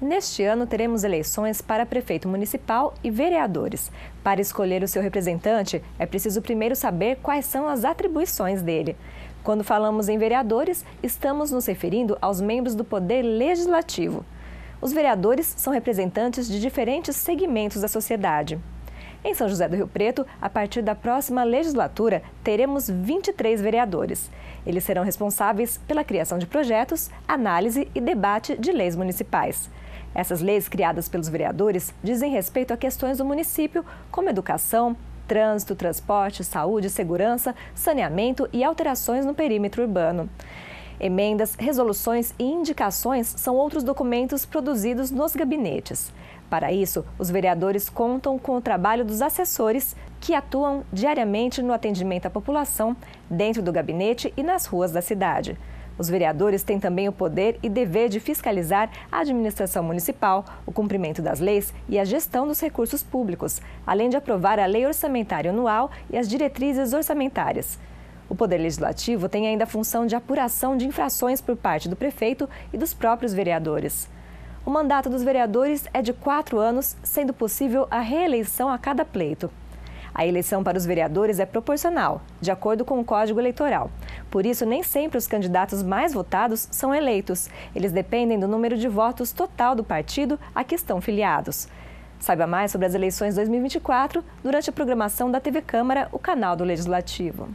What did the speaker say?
Neste ano, teremos eleições para prefeito municipal e vereadores. Para escolher o seu representante, é preciso primeiro saber quais são as atribuições dele. Quando falamos em vereadores, estamos nos referindo aos membros do Poder Legislativo. Os vereadores são representantes de diferentes segmentos da sociedade. Em São José do Rio Preto, a partir da próxima legislatura, teremos 23 vereadores. Eles serão responsáveis pela criação de projetos, análise e debate de leis municipais. Essas leis criadas pelos vereadores dizem respeito a questões do município, como educação, trânsito, transporte, saúde, segurança, saneamento e alterações no perímetro urbano. Emendas, resoluções e indicações são outros documentos produzidos nos gabinetes. Para isso, os vereadores contam com o trabalho dos assessores, que atuam diariamente no atendimento à população, dentro do gabinete e nas ruas da cidade. Os vereadores têm também o poder e dever de fiscalizar a administração municipal, o cumprimento das leis e a gestão dos recursos públicos, além de aprovar a lei orçamentária anual e as diretrizes orçamentárias. O Poder Legislativo tem ainda a função de apuração de infrações por parte do prefeito e dos próprios vereadores. O mandato dos vereadores é de quatro anos, sendo possível a reeleição a cada pleito. A eleição para os vereadores é proporcional, de acordo com o Código Eleitoral. Por isso, nem sempre os candidatos mais votados são eleitos. Eles dependem do número de votos total do partido a que estão filiados. Saiba mais sobre as eleições 2024 durante a programação da TV Câmara, o canal do Legislativo.